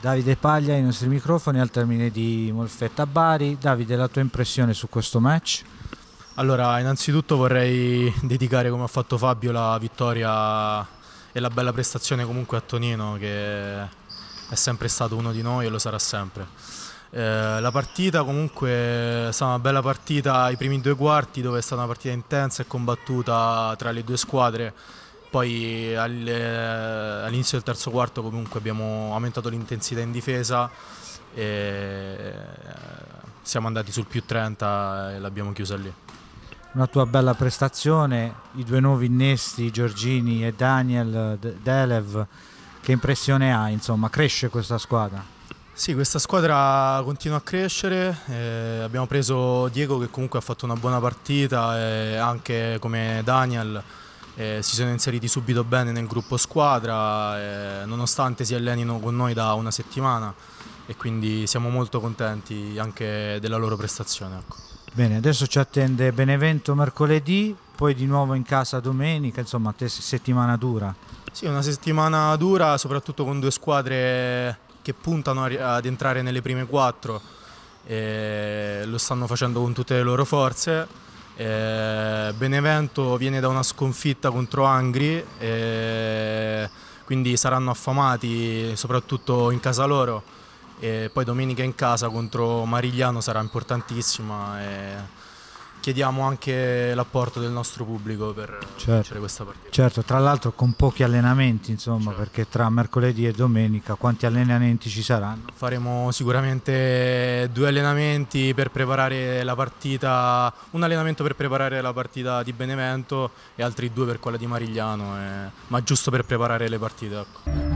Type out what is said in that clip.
Davide Paglia ai nostri microfoni al termine di Molfetta Bari. Davide, la tua impressione su questo match? Allora, innanzitutto vorrei dedicare, come ha fatto Fabio, la vittoria e la bella prestazione comunque a Tonino, che è sempre stato uno di noi e lo sarà sempre. Eh, la partita comunque è stata una bella partita, i primi due quarti dove è stata una partita intensa e combattuta tra le due squadre poi eh, all'inizio del terzo quarto comunque abbiamo aumentato l'intensità in difesa e eh, siamo andati sul più 30 e l'abbiamo chiusa lì. Una tua bella prestazione, i due nuovi innesti, Giorgini e Daniel Delev, che impressione ha? Insomma, cresce questa squadra? Sì, questa squadra continua a crescere, eh, abbiamo preso Diego che comunque ha fatto una buona partita e eh, anche come Daniel eh, si sono inseriti subito bene nel gruppo squadra, eh, nonostante si allenino con noi da una settimana e quindi siamo molto contenti anche della loro prestazione. Ecco. Bene, adesso ci attende Benevento mercoledì, poi di nuovo in casa domenica, insomma settimana dura. Sì, una settimana dura soprattutto con due squadre che puntano ad entrare nelle prime quattro, e lo stanno facendo con tutte le loro forze eh, Benevento viene da una sconfitta contro Angri, eh, quindi saranno affamati soprattutto in casa loro. E poi domenica in casa contro Marigliano sarà importantissima. Eh, chiediamo anche l'apporto del nostro pubblico per certo. vincere questa partita. Certo, tra l'altro con pochi allenamenti, insomma, certo. perché tra mercoledì e domenica quanti allenamenti ci saranno? Faremo sicuramente due allenamenti per preparare la partita, un allenamento per preparare la partita di Benevento e altri due per quella di Marigliano, eh, ma giusto per preparare le partite. Ecco.